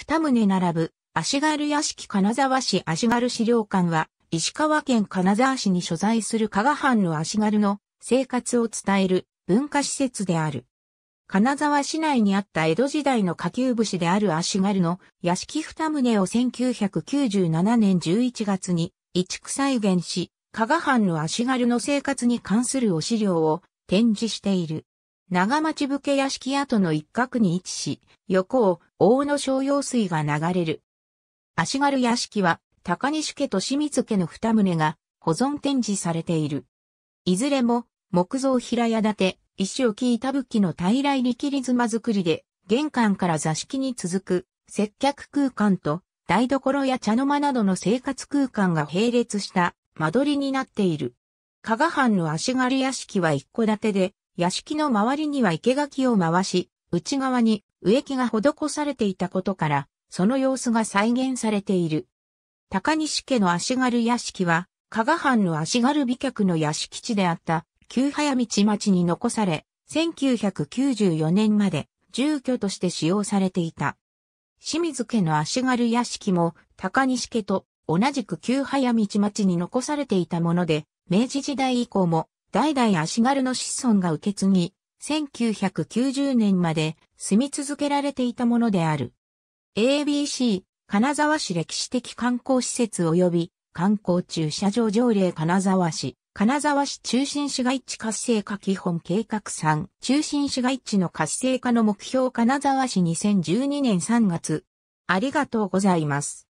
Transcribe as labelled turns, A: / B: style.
A: 二棟並ぶ、足軽屋敷金沢市足軽資料館は、石川県金沢市に所在する加賀藩の足軽の生活を伝える文化施設である。金沢市内にあった江戸時代の下級武士である足軽の屋敷二棟を1997年11月に移築再現し、加賀藩の足軽の生活に関するお資料を展示している。長町武家屋敷跡の一角に位置し、横を大野商用水が流れる。足軽屋敷は、高西家と清水家の二棟が保存展示されている。いずれも木造平屋建て、石を置板器の平い力リ妻作りで、玄関から座敷に続く接客空間と台所や茶の間などの生活空間が並列した間取りになっている。加賀藩の足軽屋敷は一戸建てで、屋敷の周りには生垣を回し、内側に植木が施されていたことから、その様子が再現されている。高西家の足軽屋敷は、加賀藩の足軽美脚の屋敷地であった旧早道町に残され、1994年まで住居として使用されていた。清水家の足軽屋敷も高西家と同じく旧早道町に残されていたもので、明治時代以降も代々足軽の子孫が受け継ぎ、1990年まで住み続けられていたものである。ABC、金沢市歴史的観光施設及び観光駐車場条例金沢市、金沢市中心市街地活性化基本計画3、中心市街地の活性化の目標金沢市2012年3月。ありがとうございます。